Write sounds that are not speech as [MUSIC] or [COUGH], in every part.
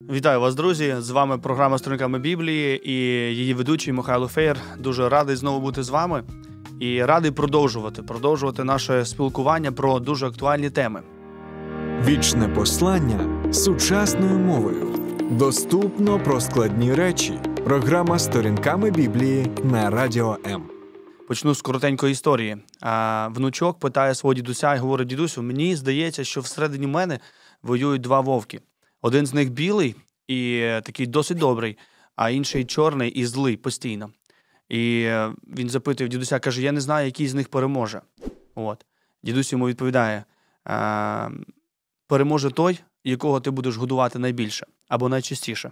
Вітаю вас, друзі! З вами програма Сторінками Біблії і її ведучий Михайло Феєр. Дуже радий знову бути з вами і радий продовжувати продовжувати наше спілкування про дуже актуальні теми. Вічне послання сучасною мовою доступно про складні речі. Програма Сторінками Біблії на радіо М. Почну з коротенької історії. А, Внучок питає свого дідуся і говорить: дідусю, мені здається, що всередині мене воюють два вовки. Один з них білий і е, такий досить добрий, а інший чорний і злий постійно. І е, він запитує дідуся, каже: Я не знаю, який з них переможе. От. Дідусь йому відповідає: «Е, переможе той, якого ти будеш годувати найбільше або найчастіше.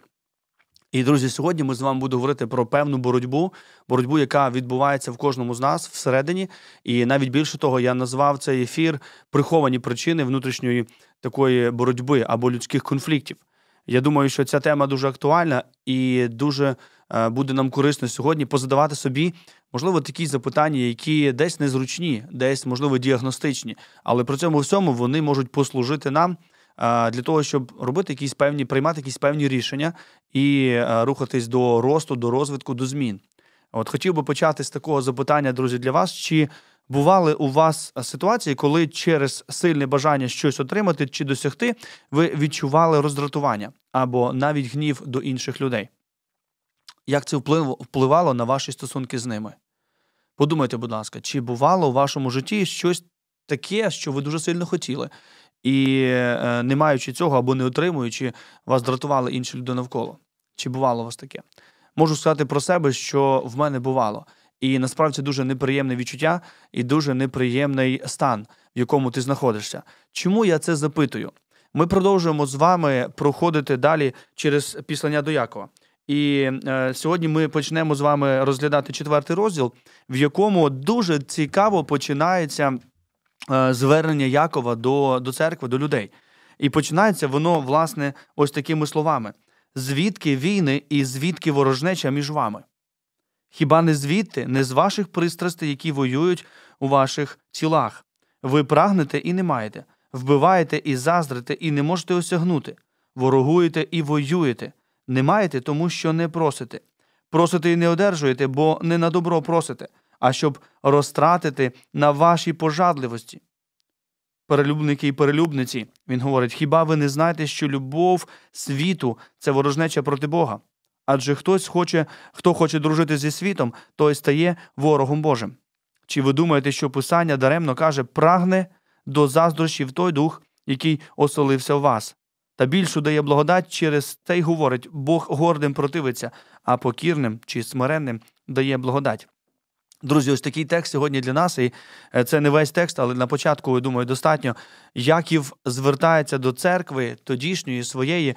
І друзі, сьогодні ми з вами будемо говорити про певну боротьбу, боротьбу, яка відбувається в кожному з нас всередині. І навіть більше того, я назвав цей ефір приховані причини внутрішньої такої боротьби або людських конфліктів. Я думаю, що ця тема дуже актуальна і дуже е, буде нам корисно сьогодні позадавати собі, можливо, такі запитання, які десь незручні, десь можливо діагностичні, але при цьому всьому вони можуть послужити нам для того, щоб робити якісь певні, приймати якісь певні рішення і е, рухатись до росту, до розвитку, до змін. От хотів би почати з такого запитання, друзі, для вас. Чи бували у вас ситуації, коли через сильне бажання щось отримати чи досягти, ви відчували роздратування або навіть гнів до інших людей? Як це впливало на ваші стосунки з ними? Подумайте, будь ласка, чи бувало у вашому житті щось таке, що ви дуже сильно хотіли, і е, не маючи цього або не отримуючи, вас дратували інші люди навколо. Чи бувало у вас таке? Можу сказати про себе, що в мене бувало. І насправді дуже неприємне відчуття і дуже неприємний стан, в якому ти знаходишся. Чому я це запитую? Ми продовжуємо з вами проходити далі через післання до Якова. І е, сьогодні ми почнемо з вами розглядати четвертий розділ, в якому дуже цікаво починається Е, звернення Якова до, до церкви, до людей. І починається воно, власне, ось такими словами: звідки війни і звідки ворожнеча між вами? Хіба не звідти, не з ваших пристрастей, які воюють у ваших тілах? Ви прагнете і не маєте, вбиваєте і заздрите, і не можете осягнути, ворогуєте і воюєте, не маєте, тому що не просите. Просите і не одержуєте, бо не на добро просите, а щоб розтратити на вашій пожадливості. Перелюбники і перелюбниці, він говорить, хіба ви не знаєте, що любов світу це ворожнеча проти Бога? Адже хтось хоче, хто хоче дружити зі світом, той стає ворогом Божим. Чи ви думаєте, що Писання даремно каже, прагне до заздрощів той дух, який оселився в вас? Та більшу дає благодать через те, й говорить Бог гордим противиться, а покірним чи смиренним дає благодать. Друзі, ось такий текст сьогодні для нас, і е, це не весь текст, але на початку, я думаю, достатньо. Яків звертається до церкви тодішньої своєї,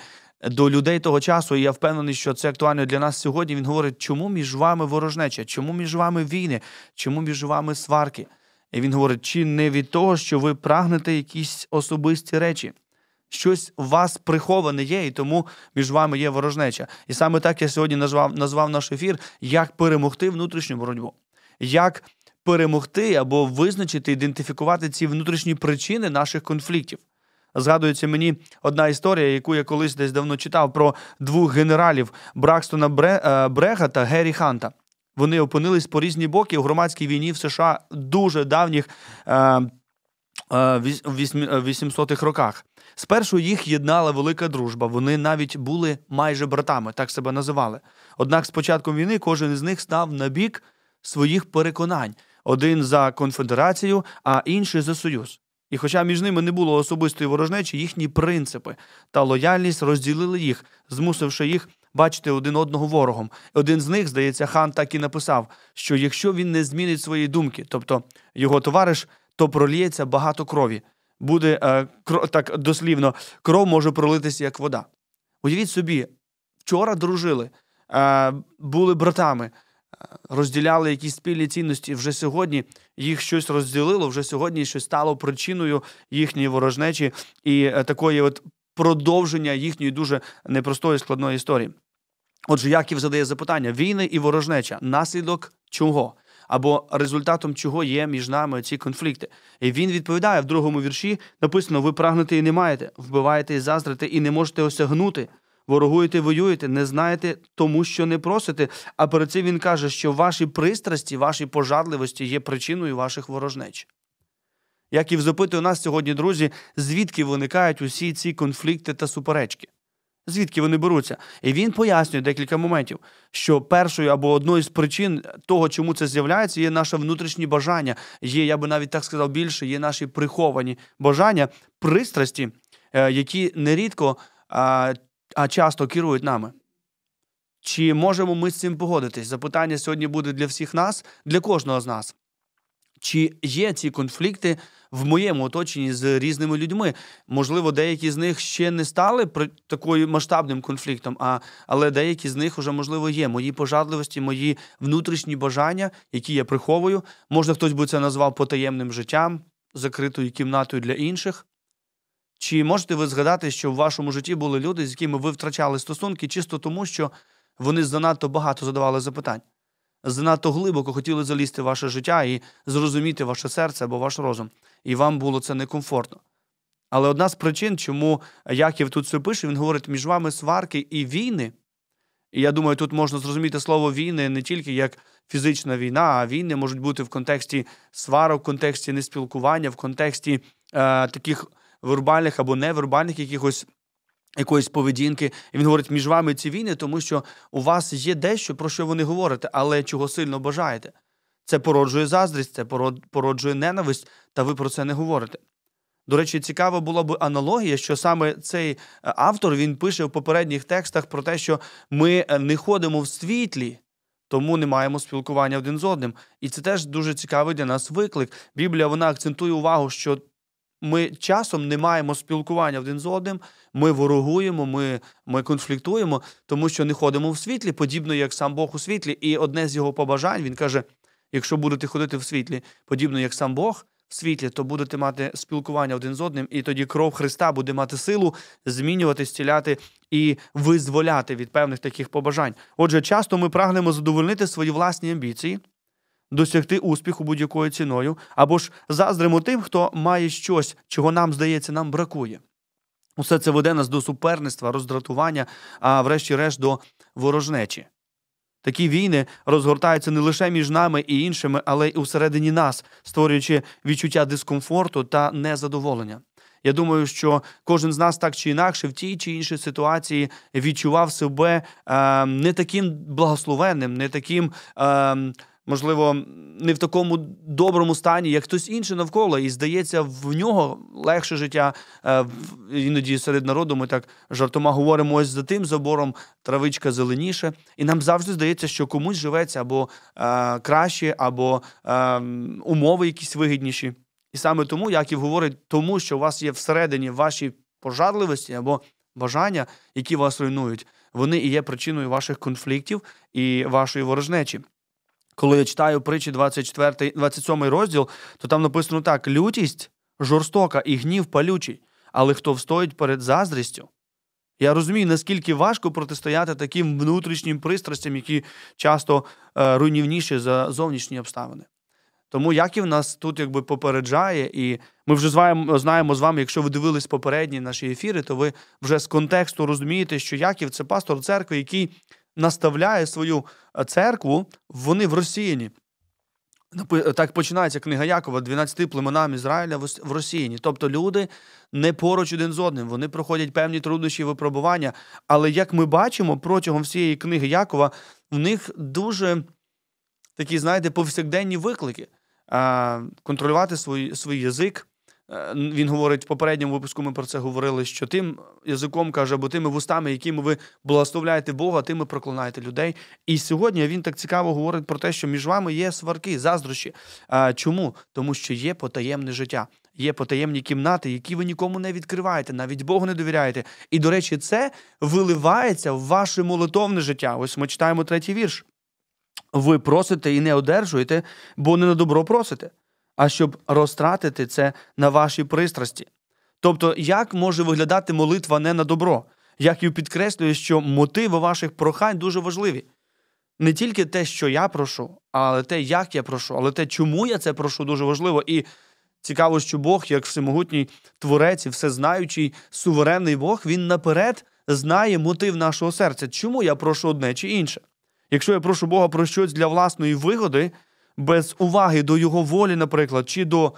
до людей того часу. І я впевнений, що це актуально для нас сьогодні. Він говорить, чому між вами ворожнеча, чому між вами війни, чому між вами сварки? І він говорить, чи не від того, що ви прагнете якісь особисті речі? Щось у вас приховане є, і тому між вами є ворожнеча. І саме так я сьогодні назвав назвав наш ефір як перемогти внутрішню боротьбу як перемогти або визначити, ідентифікувати ці внутрішні причини наших конфліктів. Згадується мені одна історія, яку я колись десь давно читав про двох генералів Бракстона е, Брега та Геррі Ханта. Вони опинились по різні боки у громадській війні в США дуже давніх 800-х е, е, роках. Спершу їх єднала велика дружба. Вони навіть були майже братами, так себе називали. Однак з початком війни кожен із них став на бік своїх переконань, один за конфедерацію, а інший за союз. І, хоча між ними не було особистої ворожнечі, їхні принципи та лояльність розділили їх, змусивши їх бачити один одного ворогом. Один з них, здається, хан так і написав, що якщо він не змінить свої думки, тобто його товариш, то проліється багато крові. Буде е, кров, так дослівно, кров може пролитися як вода. Уявіть собі, вчора дружили, е, були братами розділяли якісь спільні цінності, вже сьогодні їх щось розділило, вже сьогодні щось стало причиною їхньої ворожнечі і е, такої от продовження їхньої дуже непростої складної історії. Отже, Яків задає запитання: війни і ворожнеча наслідок чого? Або результатом чого є між нами ці конфлікти. І він відповідає в другому вірші: написано: ви прагнете і не маєте, вбиваєте і заздрите, і не можете осягнути ворогуєте, воюєте, не знаєте тому, що не просите. А перед цим він каже, що ваші пристрасті, ваші пожадливості є причиною ваших ворожнеч. Як Яків запитує нас сьогодні, друзі, звідки виникають усі ці конфлікти та суперечки? Звідки вони беруться? І він пояснює декілька моментів, що першою або одною з причин того, чому це з'являється, є наше внутрішнє бажання, є, я би навіть так сказав, більше, є наші приховані бажання, пристрасті, е, які нерідко а часто керують нами. Чи можемо ми з цим погодитись? Запитання сьогодні буде для всіх нас, для кожного з нас. Чи є ці конфлікти в моєму оточенні з різними людьми? Можливо, деякі з них ще не стали такою масштабним конфліктом, а, але деякі з них вже, можливо, є. Мої пожадливості, мої внутрішні бажання, які я приховую. Можна хтось би це назвав потаємним життям, закритою кімнатою для інших. Чи можете ви згадати, що в вашому житті були люди, з якими ви втрачали стосунки, чисто тому, що вони занадто багато задавали запитань, занадто глибоко хотіли залізти в ваше життя і зрозуміти ваше серце або ваш розум, і вам було це некомфортно. Але одна з причин, чому Яків тут все пише, він говорить, між вами сварки і війни. І я думаю, тут можна зрозуміти слово війни не тільки як фізична війна, а війни можуть бути в контексті сварок, в контексті неспілкування, в контексті е, таких вербальних або невербальних якихось. Якоїсь поведінки, і він говорить, між вами ці війни, тому що у вас є дещо, про що ви не говорите, але чого сильно бажаєте. Це породжує заздрість, це породжує ненависть, та ви про це не говорите. До речі, цікава була б аналогія, що саме цей е, автор він пише в попередніх текстах про те, що ми е, не ходимо в світлі, тому не маємо спілкування один з одним. І це теж дуже цікавий для нас виклик. Біблія вона акцентує увагу, що ми часом не маємо спілкування один з одним, ми ворогуємо, ми ми конфліктуємо, тому що не ходимо в світлі, подібно як сам Бог у світлі. І одне з його побажань він каже: якщо будете ходити в світлі, подібно як сам Бог в світлі, то будете мати спілкування один з одним, і тоді кров Христа буде мати силу змінювати, стіляти і визволяти від певних таких побажань. Отже, часто ми прагнемо задовольнити свої власні амбіції досягти успіху будь-якою ціною, або ж заздримо тим, хто має щось, чого нам здається, нам бракує. Усе це веде нас до суперництва, роздратування, а врешті-решт до ворожнечі. Такі війни розгортаються не лише між нами і іншими, але й усередині нас, створюючи відчуття дискомфорту та незадоволення. Я думаю, що кожен з нас так чи інакше в тій чи іншій ситуації відчував себе е, не таким благословенним, не таким. Е, можливо, не в такому доброму стані, як хтось інший навколо, і здається, в нього легше життя. Е, іноді серед народу ми так жартома говоримо: ось за тим забором травичка зеленіше. І нам завжди здається, що комусь живеться або е, краще, або е, умови якісь вигідніші. І саме тому як і говорить, тому що у вас є всередині ваші пожарливості або бажання, які вас руйнують, вони і є причиною ваших конфліктів і вашої ворожнечі коли я читаю притчі 24, 27 розділ, то там написано так: лютість жорстока і гнів палючий, але хто встоїть перед заздрістю. Я розумію, наскільки важко протистояти таким внутрішнім пристрастям, які часто е, руйнівніші за зовнішні обставини. Тому Яків нас тут якби попереджає, і ми вже знаємо з вами, якщо ви дивились попередні наші ефіри, то ви вже з контексту розумієте, що Яків це пастор церкви, який наставляє свою церкву, вони в Росіяні. Так починається книга Якова 12 племенам Ізраїля в Росіяні. Тобто люди не поруч один з одним, вони проходять певні труднощі і випробування. Але як ми бачимо, протягом всієї книги Якова в них дуже такі, знаєте, повсякденні виклики контролювати свій свій язик, Е, він говорить в попередньому випуску. Ми про це говорили. Що тим язиком каже, або тими вустами, якими ви благословляєте Бога, тими проклинаєте людей. І сьогодні він так цікаво говорить про те, що між вами є сварки, заздрощі. Е, чому? Тому що є потаємне життя. Є потаємні кімнати, які ви нікому не відкриваєте, навіть Богу не довіряєте. І, до речі, це виливається в ваше молитовне життя. Ось ми читаємо третій вірш. Ви просите і не одержуєте, бо не на добро просите а щоб розтратити це на ваші пристрасті. Тобто, як може виглядати молитва не на добро? Як і підкреслює, що мотиви ваших прохань дуже важливі. Не тільки те, що я прошу, але те, як я прошу, але те, чому я це прошу, дуже важливо. І цікаво, що Бог, як всемогутній творець і всезнаючий, суверенний Бог, він наперед знає мотив нашого серця, чому я прошу одне чи інше. Якщо я прошу Бога про щось для власної вигоди, без уваги до його волі, наприклад, чи до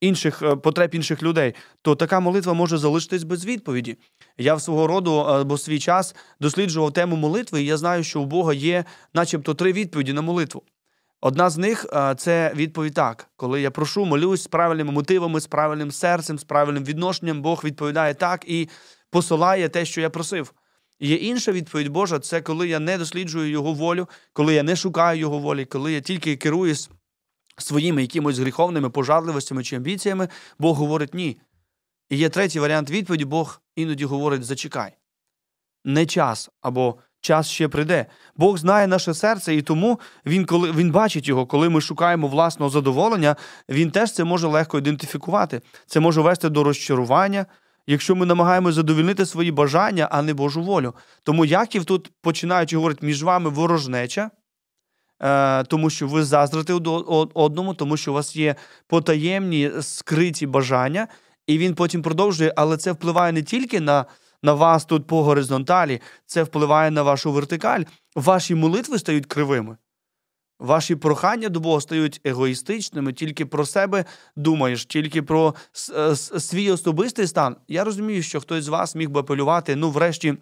інших е, потреб інших людей, то така молитва може залишитись без відповіді. Я в свого роду е, або свій час досліджував тему молитви, і я знаю, що у Бога є, начебто, три відповіді на молитву. Одна з них е, це відповідь так, коли я прошу, молюсь з правильними мотивами, з правильним серцем, з правильним відношенням, Бог відповідає так і посилає те, що я просив є інша відповідь Божа це коли я не досліджую Його волю, коли я не шукаю Його волі, коли я тільки керуюсь своїми якимось гріховними пожарливостями чи амбіціями, Бог говорить ні. І є третій варіант відповіді: Бог іноді говорить зачекай. Не час або час ще прийде. Бог знає наше серце, і тому він коли він бачить його, коли ми шукаємо власного задоволення, він теж це може легко ідентифікувати. Це може вести до розчарування, якщо ми намагаємося задовільнити свої бажання, а не Божу волю. Тому Яків тут, починаючи, говорити між вами ворожнеча, е, тому що ви заздрите одному, тому що у вас є потаємні скриті бажання, і він потім продовжує, але це впливає не тільки на. На вас тут по горизонталі, це впливає на вашу вертикаль. Ваші молитви стають кривими. Ваші прохання до Бога стають егоїстичними, тільки про себе думаєш, тільки про е, свій особистий стан. Я розумію, що хтось з вас міг би апелювати. Ну, врешті,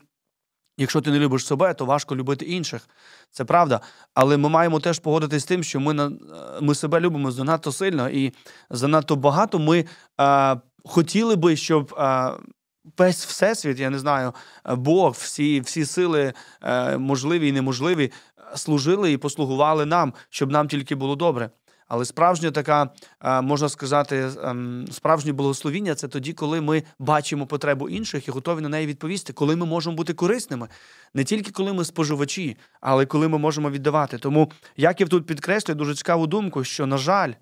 якщо ти не любиш себе, то важко любити інших. Це правда. Але ми маємо теж погодитись з тим, що ми е, ми себе любимо занадто сильно і занадто багато. Ми е, хотіли би, щоб. Е, Весь всесвіт, я не знаю, е, Бог, всі всі сили можливі і неможливі, служили і послугували нам, щоб нам тільки було добре. Але справжня така, е, можна сказати, ем, справжнє благословіння це тоді, коли ми бачимо потребу інших і готові на неї відповісти, коли ми можемо бути корисними, не тільки коли ми споживачі, але коли ми можемо віддавати. Тому як я тут підкреслюю дуже цікаву думку, що, на жаль,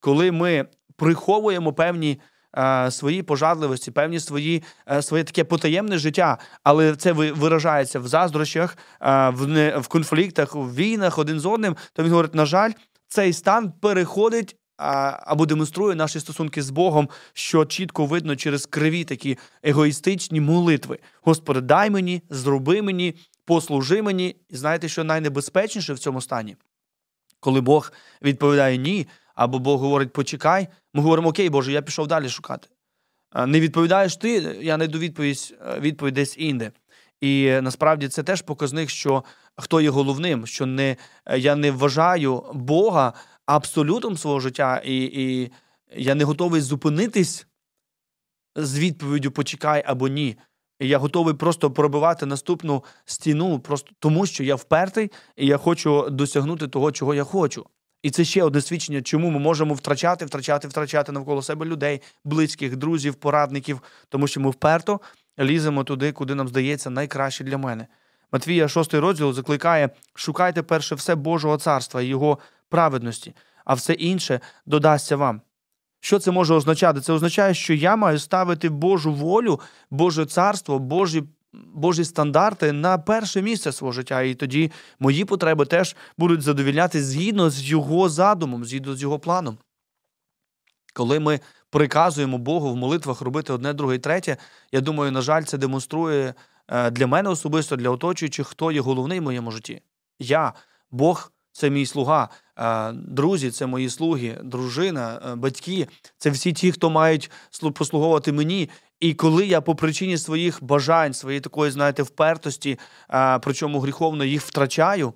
коли ми приховуємо певні Е, свої пожадливості, певні свої е, своє таке потаємне життя, але це виражається в заздрощах, е, в в конфліктах, в війнах один з одним. То він говорить: на жаль, цей стан переходить. Або демонструє наші стосунки з Богом, що чітко видно через криві такі егоїстичні молитви. Господи, дай мені, зроби мені, послужи мені. І знаєте, що найнебезпечніше в цьому стані? Коли Бог відповідає ні, або Бог говорить, почекай, ми говоримо, окей, Боже, я пішов далі шукати. Е, не відповідаєш ти, я найду відповідь е, відповідь десь інде. І е, насправді це теж показник, що хто є головним, що не, я не вважаю Бога абсолютом свого життя, і, і я не готовий зупинитись з відповіддю почекай або ні. я готовий просто пробивати наступну стіну, просто тому що я впертий і я хочу досягнути того, чого я хочу. І це ще одне свідчення, чому ми можемо втрачати, втрачати, втрачати навколо себе людей, близьких, друзів, порадників, тому що ми вперто ліземо туди, куди нам здається найкраще для мене. Матвія, 6 розділ, закликає: шукайте перше все Божого царства його праведності, а все інше додасться вам. Що це може означати? Це означає, що я маю ставити Божу волю, Боже царство, Божі Божі стандарти на перше місце свого життя, і тоді мої потреби теж будуть задовільняти згідно з його задумом, згідно з його планом. Коли ми приказуємо Богу в молитвах робити одне, друге і третє, я думаю, на жаль, це демонструє е, для мене особисто, для оточуючих, хто є головний в моєму житті. Я, Бог, це мій слуга, е, друзі, це мої слуги, дружина, е, батьки, це всі ті, хто мають послуговувати мені і коли я по причині своїх бажань, своєї такої, знаєте, впертості, причому гріховно їх втрачаю,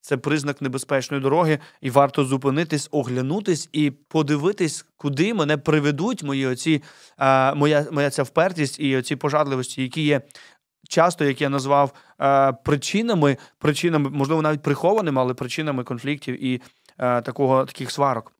це признак небезпечної дороги, і варто зупинитись, оглянутись і подивитись, куди мене приведуть мої оці, моя моя ця впертість і оці пожадливості, які є часто, як я назвав причинами, причинами, можливо, навіть прихованими, але причинами конфліктів і такого таких сварок.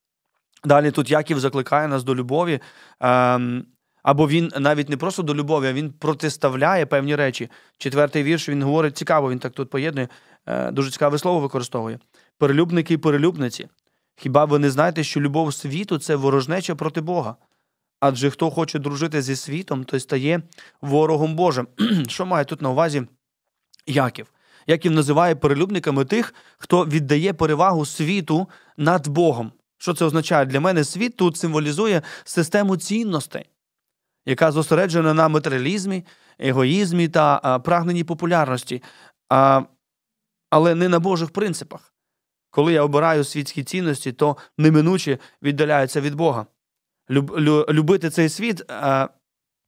Далі тут Яків закликає нас до любові. Ем, або він навіть не просто до любові, а він протиставляє певні речі. Четвертий вірш він говорить цікаво, він так тут поєднує, е, дуже цікаве слово використовує. Перелюбники і перелюбниці. Хіба ви не знаєте, що любов світу це ворожнеча проти Бога? Адже хто хоче дружити зі світом, той стає ворогом Божим. [CLEARS THROAT] Що має тут на увазі Яків? Яків називає перелюбниками тих, хто віддає перевагу світу над Богом. Що це означає? Для мене світ тут символізує систему цінностей яка зосереджена на матеріалізмі, егоїзмі та прагненні популярності, а, але не на Божих принципах. Коли я обираю світські цінності, то неминуче віддаляються від Бога. Люб, лю, любити цей світ а,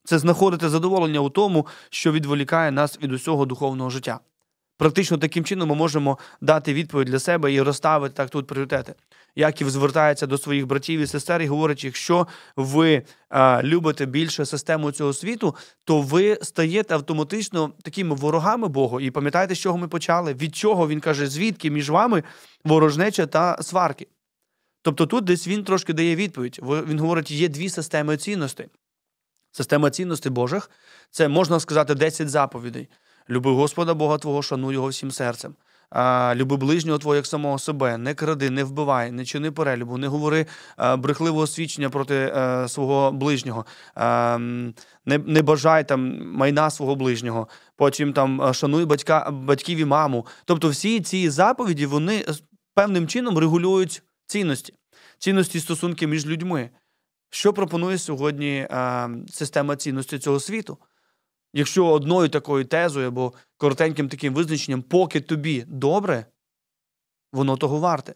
це знаходити задоволення у тому, що відволікає нас від усього духовного життя. Практично таким чином ми можемо дати відповідь для себе і розставити так тут пріоритети. Яків звертається до своїх братів і сестер і говорить: якщо ви е, любите більше систему цього світу, то ви стаєте автоматично такими ворогами Бога. І пам'ятаєте, з чого ми почали? Від чого він каже, звідки між вами ворожнеча та сварки? Тобто тут десь він трошки дає відповідь. Він говорить, є дві системи цінностей. Система цінностей Божих це можна сказати 10 заповідей. Люби Господа Бога Твого, шануй його всім серцем. Люби ближнього твого як самого себе, не кради, не вбивай, не чини перелюбу, не говори е, брехливого свідчення проти е, свого ближнього, ем, не не бажай там майна свого ближнього. Потім там е, шануй батька, батьків і маму. Тобто, всі ці заповіді вони певним чином регулюють цінності, цінності стосунки між людьми. Що пропонує сьогодні ем, система цінності цього світу? Якщо одною такою тезою або коротеньким таким визначенням, поки тобі добре, воно того варте.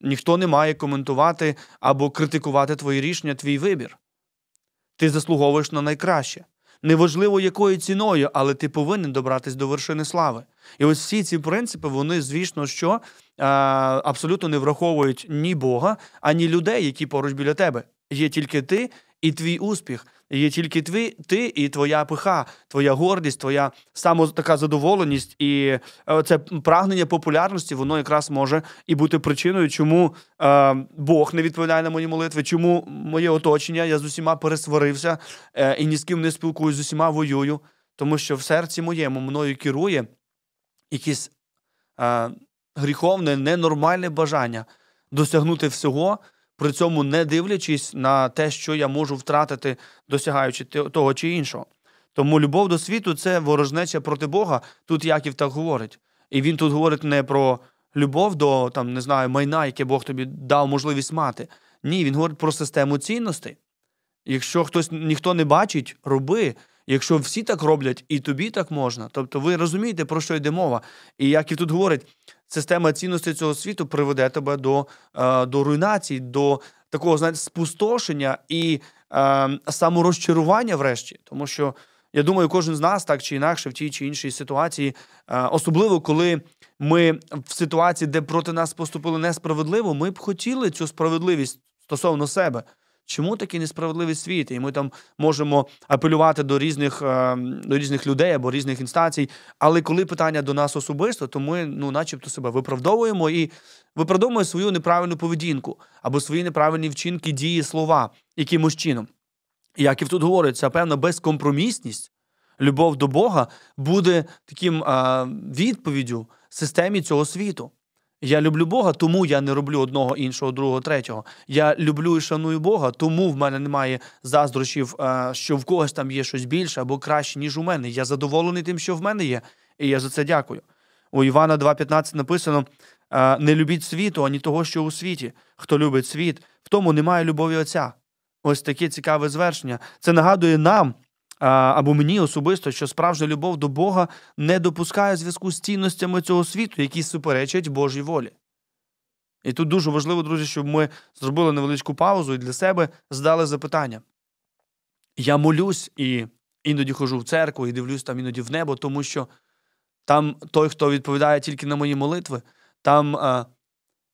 Ніхто не має коментувати або критикувати твої рішення, твій вибір. Ти заслуговуєш на найкраще. Неважливо, якою ціною, але ти повинен добратись до вершини слави. І ось всі ці принципи, вони, звісно, що е, абсолютно не враховують ні Бога, ані людей, які поруч біля тебе. Є тільки ти і твій успіх. Є тільки ти, ти і твоя пиха, твоя гордість, твоя само така задоволеність, і е, це прагнення популярності, воно якраз може і бути причиною, чому е, Бог не відповідає на мої молитви, чому моє оточення, я з усіма пересварився е, і ні з ким не спілкуюсь, з усіма воюю, тому що в серці моєму мною керує якісь е, гріховне, ненормальне бажання досягнути всього при цьому не дивлячись на те, що я можу втратити, досягаючи того чи іншого. Тому любов до світу це ворожнеча проти Бога. Тут Яків так говорить. І він тут говорить не про любов до там, не знаю, майна, яке Бог тобі дав можливість мати. Ні, він говорить про систему цінностей. Якщо хтось ніхто не бачить, роби. Якщо всі так роблять, і тобі так можна. Тобто ви розумієте, про що йде мова. І Яків тут говорить: система цінностей цього світу приведе тебе до е, до руйнації, до такого знаєте, спустошення і е, саморозчарування, врешті, тому що. Я думаю, кожен з нас так чи інакше в тій чи іншій ситуації, е, особливо коли ми в ситуації, де проти нас поступили несправедливо, ми б хотіли цю справедливість стосовно себе. Чому такий несправедливий світ? І ми там можемо апелювати до різних е, до різних людей або різних інстанцій. Але коли питання до нас особисто, то ми, ну, начебто, себе виправдовуємо і виправдовуємо свою неправильну поведінку або свої неправильні вчинки, дії, слова якимось чином. як Яків тут говориться, певна безкомпромісність, любов до Бога буде таким а, е, відповіддю системі цього світу. Я люблю Бога, тому я не роблю одного іншого, другого, третього. Я люблю і шаную Бога, тому в мене немає заздрощів, е, що в когось там є щось більше або краще, ніж у мене. Я задоволений тим, що в мене є, і я за це дякую. У Івана 2,15 написано: е, не любіть світу, ані того, що у світі. Хто любить світ, в тому немає любові Отця. Ось таке цікаве звершення. Це нагадує нам, або мені особисто, що справжня любов до Бога не допускає зв'язку з цінностями цього світу, які суперечать Божій волі. І тут дуже важливо, друзі, щоб ми зробили невеличку паузу і для себе здали запитання. Я молюсь і іноді хожу в церкву, і дивлюсь там іноді в небо, тому що там той, хто відповідає тільки на мої молитви, там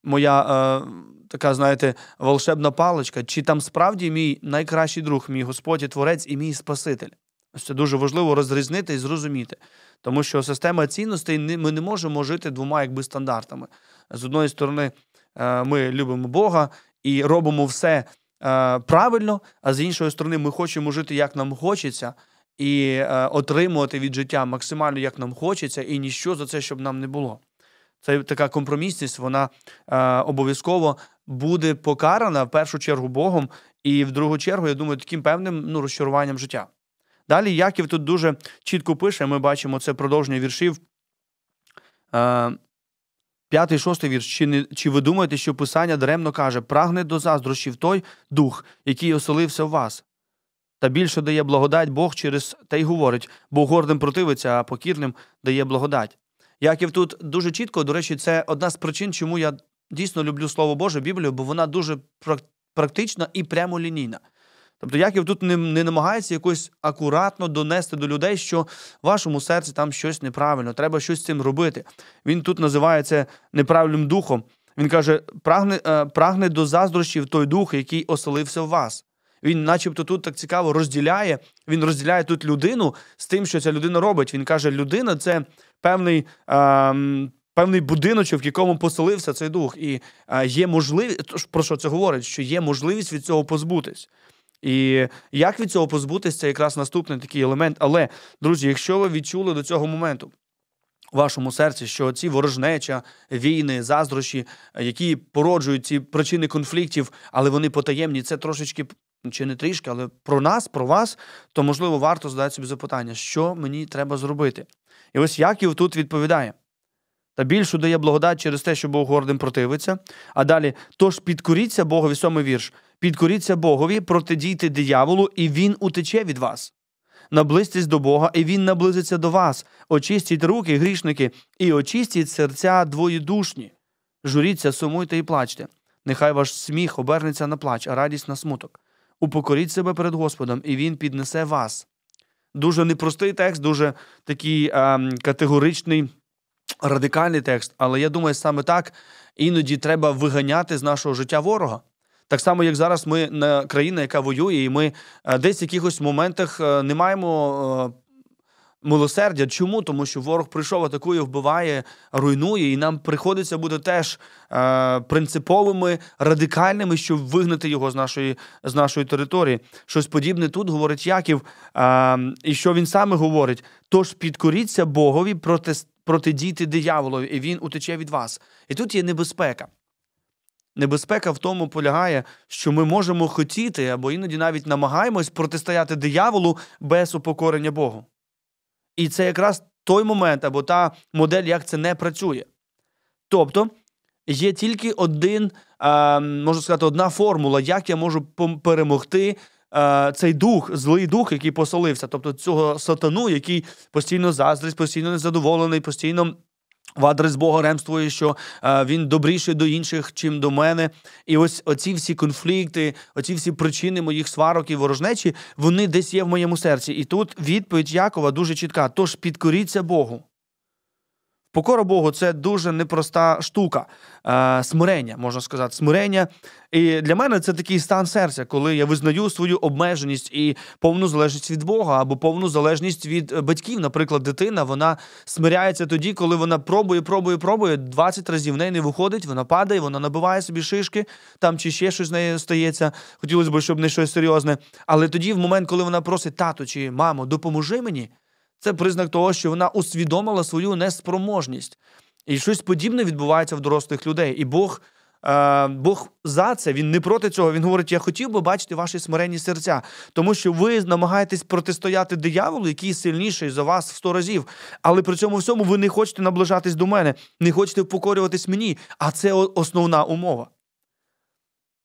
моя е, така, знаєте, волшебна паличка, чи там справді мій найкращий друг, мій Господь і Творець і мій Спаситель. Це дуже важливо розрізнити і зрозуміти, тому що система цінностей ми не можемо жити двома якби стандартами. З одної сторони, е, ми любимо Бога і робимо все е, правильно, а з іншої сторони, ми хочемо жити як нам хочеться, і е, отримувати від життя максимально як нам хочеться, і ніщо за це, щоб нам не було. Це така компромісність, вона е, обов'язково буде покарана в першу чергу Богом, і в другу чергу, я думаю, таким певним ну, розчаруванням життя. Далі Яків тут дуже чітко пише: ми бачимо це продовження віршів. Е, П'ятий, шостий вірш. Чи не чи ви думаєте, що Писання даремно каже, прагне до заздрощів той дух, який оселився в вас? Та більше дає благодать Бог через те й говорить, бо гордим противиться, а покірним дає благодать. Яків тут дуже чітко, до речі, це одна з причин, чому я дійсно люблю Слово Боже Біблію, бо вона дуже практична і прямолінійна. Тобто, Яків тут не, не намагається якось акуратно донести до людей, що в вашому серці там щось неправильно, треба щось з цим робити. Він тут називає це неправильним духом. Він каже: прагне прагне до заздрощів той дух, який оселився в вас. Він, начебто, тут так цікаво розділяє. Він розділяє тут людину з тим, що ця людина робить. Він каже, людина це певний. Ем, Певний будиночок, в якому поселився цей дух, і е, є можливість про що це говорить? Що є можливість від цього позбутись. І як від цього позбутись, це якраз наступний такий елемент. Але, друзі, якщо ви відчули до цього моменту у вашому серці, що ці ворожнеча, війни, заздрощі, які породжують ці причини конфліктів, але вони потаємні, це трошечки чи не трішки, але про нас, про вас, то можливо варто задати собі запитання, що мені треба зробити. І ось Яків тут відповідає. Та більшу дає благодать через те, що Бог гордим противиться. А далі, тож підкоріться Богові, сьомий вірш, підкоріться Богові, протидійте дияволу, і він утече від вас. Наблизьтесь до Бога, і Він наблизиться до вас. Очистіть руки, грішники, і очистіть серця двоєдушні. Журіться, сумуйте і плачте. Нехай ваш сміх обернеться на плач, а радість на смуток. Упокоріть себе перед Господом, і Він піднесе вас дуже непростий текст, дуже такий ем, категоричний, радикальний текст. Але я думаю, саме так іноді треба виганяти з нашого життя ворога. Так само, як зараз ми країна, яка воює, і ми е, десь в якихось моментах е, не маємо е, милосердя. Чому? Тому що ворог прийшов, атакує, вбиває, руйнує, і нам приходиться бути теж е, принциповими, радикальними, щоб вигнати його з нашої з нашої території. Щось подібне тут говорить Яків. Е, і що він саме говорить? Тож підкоріться Богові проти, протидійте дияволові, і він утече від вас. І тут є небезпека. Небезпека в тому полягає, що ми можемо хотіти або іноді навіть намагаємось протистояти дияволу без упокорення Богу. І це якраз той момент або та модель, як це не працює. Тобто є тільки один, е, можна сказати, одна формула, як я можу перемогти е, цей дух, злий дух, який посолився, тобто цього сатану, який постійно заздрість, постійно незадоволений, постійно в адрес Бога ремствує, що е, він добріший до інших, чим до мене. І ось оці всі конфлікти, оці всі причини моїх сварок і ворожнечі, вони десь є в моєму серці. І тут відповідь Якова дуже чітка: тож підкоріться Богу. Покора Богу, це дуже непроста штука. Е, смирення, можна сказати, смирення. І для мене це такий стан серця, коли я визнаю свою обмеженість і повну залежність від Бога або повну залежність від батьків. Наприклад, дитина вона смиряється тоді, коли вона пробує, пробує, пробує. 20 разів в неї не виходить, вона падає, вона набиває собі шишки там чи ще щось з нею стається. Хотілося б, щоб не щось серйозне. Але тоді, в момент, коли вона просить тату чи мамо, допоможи мені. Це признак того, що вона усвідомила свою неспроможність. І щось подібне відбувається в дорослих людей. І Бог е, Бог за це, він не проти цього. Він говорить: я хотів би бачити ваші смиренні серця, тому що ви намагаєтесь протистояти дияволу, який сильніший за вас в сто разів. Але при цьому всьому ви не хочете наближатись до мене, не хочете впокорюватись мені. А це основна умова.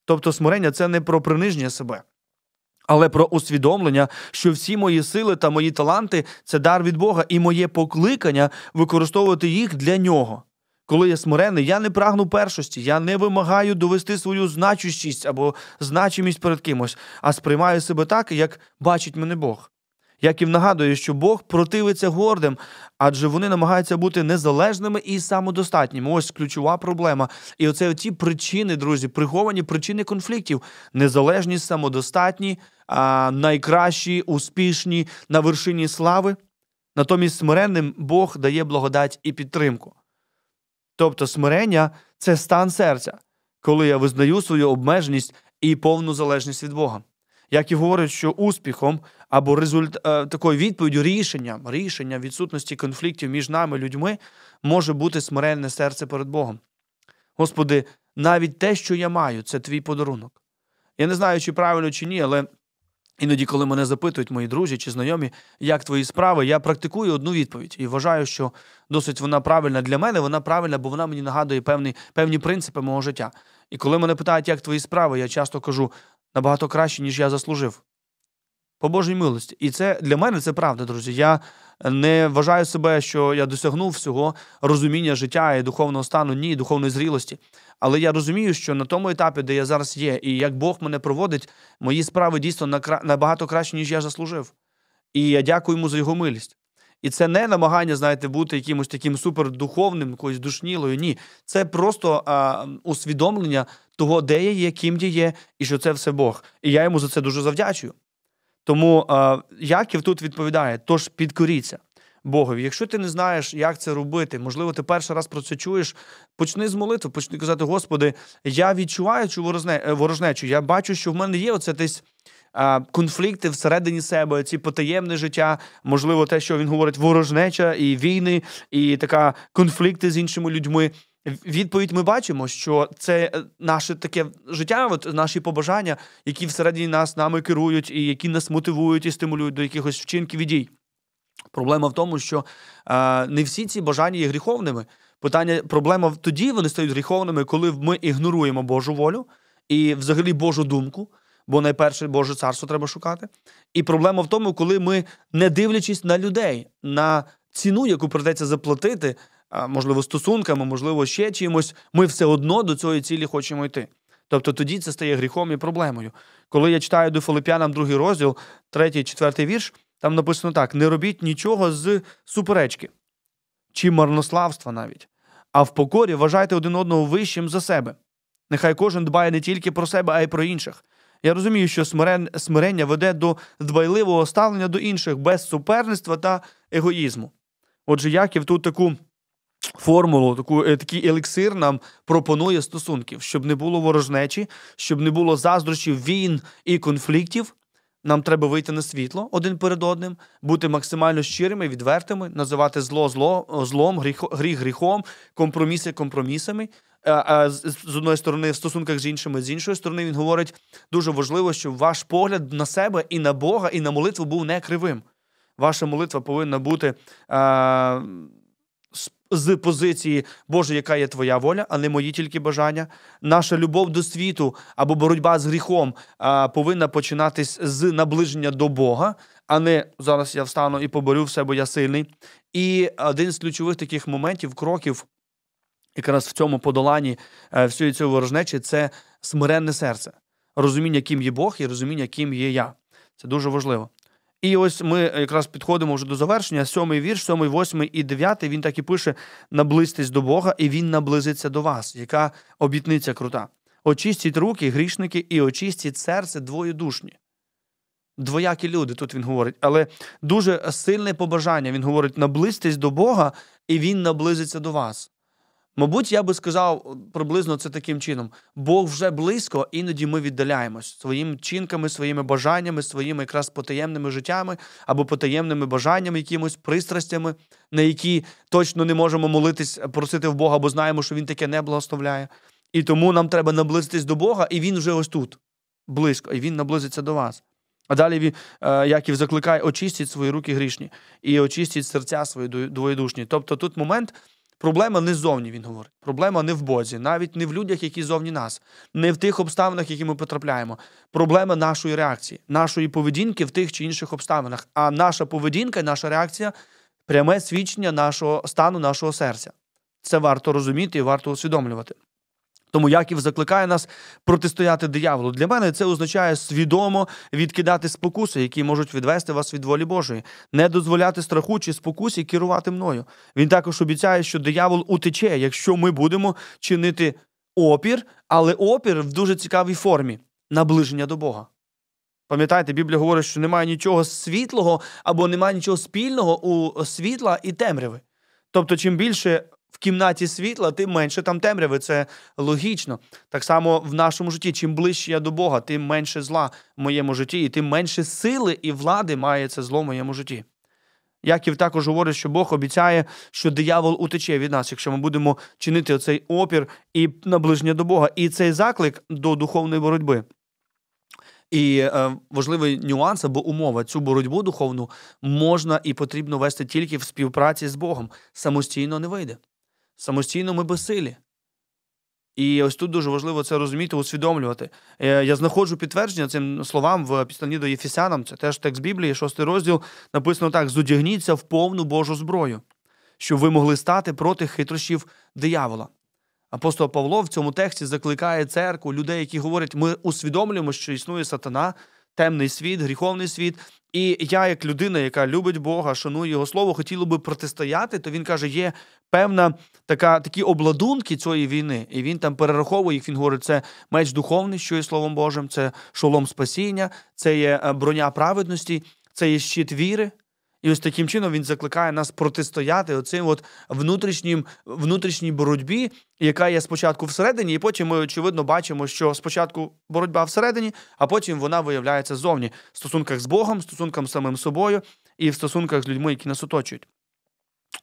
Тобто, смирення це не про приниження себе але про усвідомлення, що всі мої сили та мої таланти це дар від Бога і моє покликання використовувати їх для нього. Коли я смирений, я не прагну першості, я не вимагаю довести свою значущість або значимість перед кимось, а сприймаю себе так, як бачить мене Бог. Як і нагадує, що Бог противиться гордим, адже вони намагаються бути незалежними і самодостатніми. Ось ключова проблема. І оце ті причини, друзі, приховані причини конфліктів: незалежні, самодостатні, найкращі, успішні на вершині слави. Натомість смиренним Бог дає благодать і підтримку. Тобто смирення це стан серця, коли я визнаю свою обмеженість і повну залежність від Бога. Як і говорить, що успіхом або результ... Е, такою відповіддю рішенням, рішення відсутності конфліктів між нами, людьми, може бути смиренне серце перед Богом. Господи, навіть те, що я маю, це твій подарунок. Я не знаю, чи правильно, чи ні, але іноді, коли мене запитують мої друзі чи знайомі, як твої справи, я практикую одну відповідь і вважаю, що досить вона правильна для мене, вона правильна, бо вона мені нагадує певні, певні принципи мого життя. І коли мене питають, як твої справи, я часто кажу набагато краще, ніж я заслужив. По Божій милості. І це для мене це правда, друзі. Я не вважаю себе, що я досягнув всього розуміння життя і духовного стану, ні, духовної зрілості. Але я розумію, що на тому етапі, де я зараз є, і як Бог мене проводить, мої справи дійсно набагато краще, ніж я заслужив. І я дякую йому за його милість. І це не намагання, знаєте, бути якимось таким супердуховним, якоюсь душнілою. Ні, це просто а, усвідомлення того, де я є, ким я є, і що це все Бог. І я йому за це дуже завдячую. Тому е, Яків тут відповідає: тож підкоріться Богові. Якщо ти не знаєш, як це робити, можливо, ти перший раз про це чуєш. Почни з молитви, почни казати: Господи, я відчуваю цю е, ворожнечу. Я бачу, що в мене є оце десь. Конфлікти всередині себе, ці потаємне життя, можливо, те, що він говорить, ворожнеча і війни, і така конфлікти з іншими людьми. Відповідь ми бачимо, що це е, наше таке життя, от наші побажання, які всередині нас нами керують, і які нас мотивують і стимулюють до якихось вчинків і дій. Проблема в тому, що е, не всі ці бажання є гріховними. Питання проблема тоді вони стають гріховними, коли ми ігноруємо Божу волю і взагалі Божу думку. Бо найперше Боже царство треба шукати. І проблема в тому, коли ми, не дивлячись на людей, на ціну, яку придеться заплатити можливо, стосунками, можливо, ще чимось, ми все одно до цієї цілі хочемо йти. Тобто тоді це стає гріхом і проблемою. Коли я читаю до Филип'янам другий розділ, третій, четвертий вірш, там написано так: не робіть нічого з суперечки чи марнославства навіть, а в покорі вважайте один одного вищим за себе. Нехай кожен дбає не тільки про себе, а й про інших. Я розумію, що смирення веде до дбайливого ставлення до інших без суперництва та егоїзму. Отже, Яків тут таку формулу, таку е, такий еліксир нам пропонує стосунків, щоб не було ворожнечі, щоб не було заздрочів війн і конфліктів. Нам треба вийти на світло один перед одним, бути максимально щирими, відвертими, називати зло зло злом, гріх гріх гріхом, компроміси компромісами. Е, е, з одної сторони, в стосунках з іншими, з іншої сторони, він говорить дуже важливо, щоб ваш погляд на себе і на Бога, і на молитву був не кривим. Ваша молитва повинна бути з позиції Боже, яка є твоя воля, а не мої тільки бажання. Наша любов до світу або боротьба з гріхом а, повинна починатись з наближення до Бога, а не зараз я встану і поборю все, бо я сильний. І один з ключових таких моментів, кроків, якраз в цьому подоланні е, всієї цього ворожнечі, це смиренне серце, розуміння, ким є Бог, і розуміння, ким є я. Це дуже важливо. І ось ми якраз підходимо вже до завершення. Сьомий вірш, сьомий, восьмий і дев'ятий. Він так і пише: наблизьтесь до Бога, і Він наблизиться до вас. Яка обітниця крута. Очистіть руки, грішники, і очистіть серце двоєдушні. Двоякі люди, тут він говорить, але дуже сильне побажання. Він говорить: наблизьтесь до Бога, і Він наблизиться до вас. Мабуть, я би сказав е, приблизно це таким чином: Бог вже близько, іноді ми віддаляємось своїми чинками, своїми бажаннями, своїми якраз потаємними життями або потаємними бажаннями, якимось пристрастями, на які точно не можемо молитись, е, просити в Бога, бо знаємо, що Він таке не благословляє. І тому нам треба наблизитись до Бога, і Він вже ось тут, близько, і Він наблизиться до вас. А далі е, як і закликає, очистіть свої руки грішні і очистіть серця свої двоєдушні. Тобто тут момент. Проблема не ззовні, він говорить. Проблема не в Бозі, навіть не в людях, які зовні нас, не в тих обставинах, які ми потрапляємо. Проблема нашої реакції, нашої поведінки в тих чи інших обставинах. А наша поведінка і наша реакція пряме свідчення нашого стану, нашого серця. Це варто розуміти і варто усвідомлювати. Тому Яків закликає нас протистояти дияволу. Для мене це означає свідомо відкидати спокуси, які можуть відвести вас від волі Божої, не дозволяти страху чи спокусі керувати мною. Він також обіцяє, що диявол утече, якщо ми будемо чинити опір, але опір в дуже цікавій формі наближення до Бога. Пам'ятаєте, Біблія говорить, що немає нічого світлого або немає нічого спільного у світла і темряви. Тобто, чим більше в кімнаті світла, тим менше там темряви. Це логічно. Так само в нашому житті. Чим ближче я до Бога, тим менше зла в моєму житті, і тим менше сили і влади має це зло в моєму житті. Яків також говорить, що Бог обіцяє, що диявол утече від нас, якщо ми будемо чинити цей опір і наближення до Бога, і цей заклик до духовної боротьби. І е, важливий нюанс або умова цю боротьбу духовну можна і потрібно вести тільки в співпраці з Богом. Самостійно не вийде. Самостійно ми безсилі. І ось тут дуже важливо це розуміти, усвідомлювати. Е, я знаходжу підтвердження цим словам в післанні до Єфісянам, це теж текст Біблії, шостий розділ, написано так: зодягніться в повну Божу зброю, щоб ви могли стати проти хитрощів диявола. Апостол Павло в цьому тексті закликає церкву людей, які говорять, ми усвідомлюємо, що існує сатана, темний світ, гріховний світ. І я, як людина, яка любить Бога, шанує його слово, хотіло би протистояти, то він каже, є певна така такі обладунки цієї війни, і він там перераховує їх. Він говорить, це меч духовний, що є словом Божим, це шолом спасіння, це є е, броня праведності, це є щит віри, і ось таким чином він закликає нас протистояти оцим от внутрішнім внутрішній боротьбі, яка є спочатку всередині, і потім ми очевидно бачимо, що спочатку боротьба всередині, а потім вона виявляється ззовні в стосунках з Богом, в стосунках з самим собою і в стосунках з людьми, які нас оточують.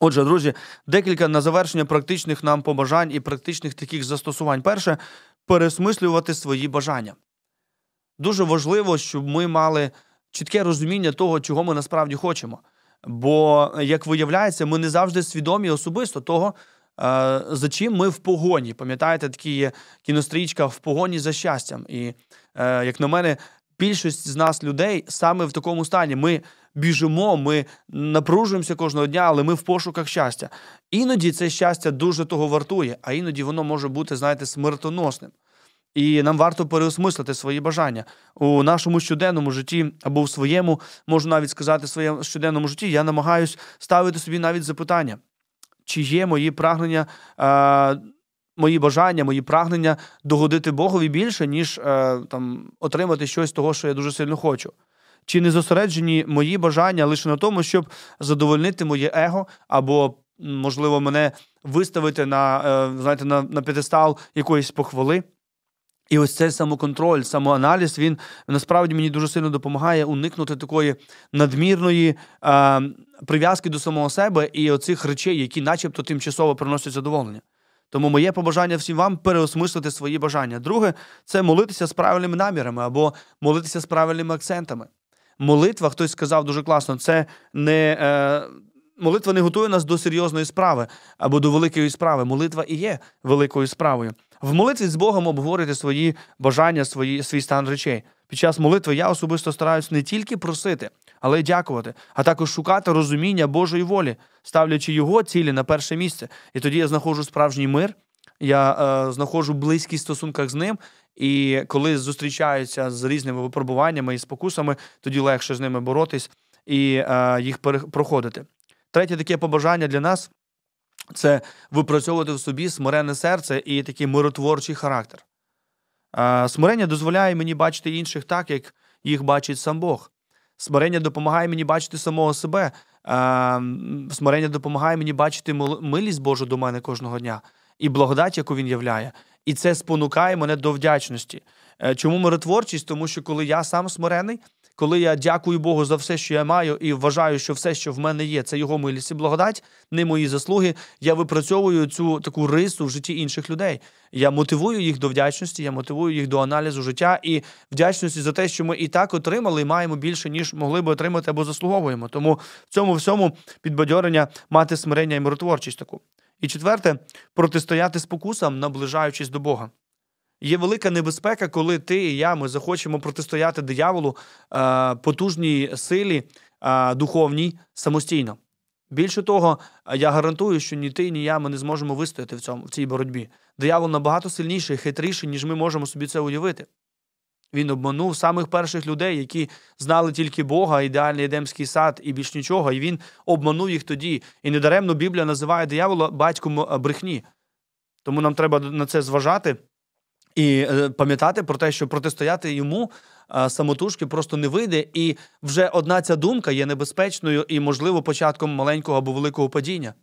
Отже, друзі, декілька на завершення практичних нам побажань і практичних таких застосувань. Перше пересмислювати свої бажання. Дуже важливо, щоб ми мали чітке розуміння того, чого ми насправді хочемо. Бо, як виявляється, ми не завжди свідомі особисто того, е, за чим ми в погоні. Пам'ятаєте, такі є кінострічка в погоні за щастям. І, е, як на мене, більшість з нас людей саме в такому стані. Ми біжимо, ми напружуємося кожного дня, але ми в пошуках щастя. Іноді це щастя дуже того вартує, а іноді воно може бути, знаєте, смертоносним. І нам варто переосмислити свої бажання у нашому щоденному житті або в своєму, можу навіть сказати, своєму щоденному житті. Я намагаюсь ставити собі навіть запитання, чи є мої прагнення, е, мої бажання, мої прагнення догодити Богові більше, ніж е, там отримати щось того, що я дуже сильно хочу. Чи не зосереджені мої бажання лише на тому, щоб задовольнити моє его, або, можливо, мене виставити на е, знаєте, на, на п'єдестал якоїсь похвали? І ось цей самоконтроль, самоаналіз, він насправді мені дуже сильно допомагає уникнути такої надмірної е, прив'язки до самого себе і оцих речей, які, начебто, тимчасово приносять задоволення. Тому моє побажання всім вам переосмислити свої бажання. Друге, це молитися з правильними намірами або молитися з правильними акцентами. Молитва, хтось сказав дуже класно, це не е, молитва не готує нас до серйозної справи або до великої справи. Молитва і є великою справою. В молитві з Богом обговорити свої бажання, свої, свій стан речей. Під час молитви я особисто стараюся не тільки просити, але й дякувати, а також шукати розуміння Божої волі, ставлячи його цілі на перше місце. І тоді я знаходжу справжній мир, я е, знаходжу близькість стосунках з ним. І коли зустрічаються з різними випробуваннями і спокусами, тоді легше з ними боротись і е, їх проходити. Третє таке побажання для нас це випрацьовувати в собі смирене серце і такий миротворчий характер. Смирення дозволяє мені бачити інших так, як їх бачить сам Бог. Смирення допомагає мені бачити самого себе. Смирення допомагає мені бачити милість Божу до мене кожного дня і благодать, яку він являє. І це спонукає мене до вдячності. Е, чому миротворчість? Тому що коли я сам смирений, коли я дякую Богу за все, що я маю, і вважаю, що все, що в мене є, це його милість і благодать, не мої заслуги. Я випрацьовую цю таку рису в житті інших людей. Я мотивую їх до вдячності, я мотивую їх до аналізу життя і вдячності за те, що ми і так отримали, і маємо більше, ніж могли би отримати або заслуговуємо. Тому в цьому всьому підбадьорення мати смирення і миротворчість таку. І четверте, протистояти спокусам, наближаючись до Бога. Є велика небезпека, коли ти і я ми захочемо протистояти дияволу е, потужній силі е, духовній самостійно. Більше того, я гарантую, що ні ти, ні я ми не зможемо вистояти в цьому в цій боротьбі. Диявол набагато сильніший, хитріший, ніж ми можемо собі це уявити. Він обманув самих перших людей, які знали тільки Бога, ідеальний Едемський сад і більш нічого. І він обманув їх тоді. І недаремно Біблія називає диявола батьком е, брехні. Тому нам треба на це зважати. І е, пам'ятати про те, що протистояти йому е, самотужки просто не вийде. І вже одна ця думка є небезпечною і, можливо, початком маленького або великого падіння.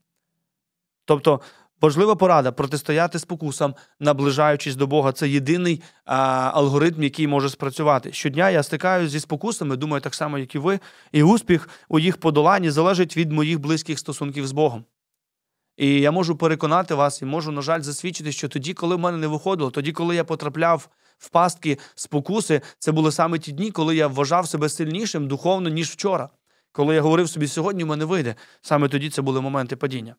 Тобто, важлива порада протистояти спокусам, наближаючись до Бога, це єдиний е, алгоритм, який може спрацювати. Щодня я стикаюся зі спокусами, думаю, так само, як і ви, і успіх у їх подоланні залежить від моїх близьких стосунків з Богом. І я можу переконати вас і можу, на жаль, засвідчити, що тоді, коли в мене не виходило, тоді, коли я потрапляв в пастки спокуси, це були саме ті дні, коли я вважав себе сильнішим духовно, ніж вчора. Коли я говорив собі сьогодні, в мене вийде. Саме тоді це були моменти падіння.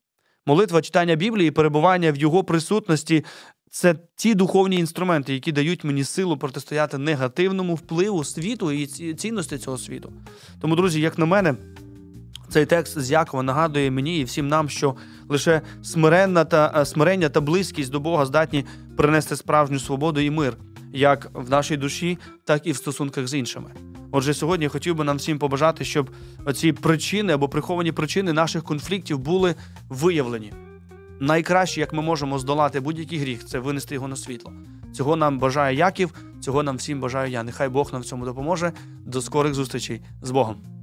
Молитва, читання Біблії, перебування в його присутності це ті духовні інструменти, які дають мені силу протистояти негативному впливу світу і цінності цього світу. Тому, друзі, як на мене. Цей текст з Якова нагадує мені і всім нам, що лише смиренна та е, смирення та близькість до Бога здатні принести справжню свободу і мир, як в нашій душі, так і в стосунках з іншими. Отже, сьогодні я хотів би нам всім побажати, щоб ці причини або приховані причини наших конфліктів були виявлені. Найкраще, як ми можемо здолати будь-який гріх, це винести його на світло. Цього нам бажає Яків, цього нам всім бажаю я. Нехай Бог нам в цьому допоможе. До скорих зустрічей з Богом.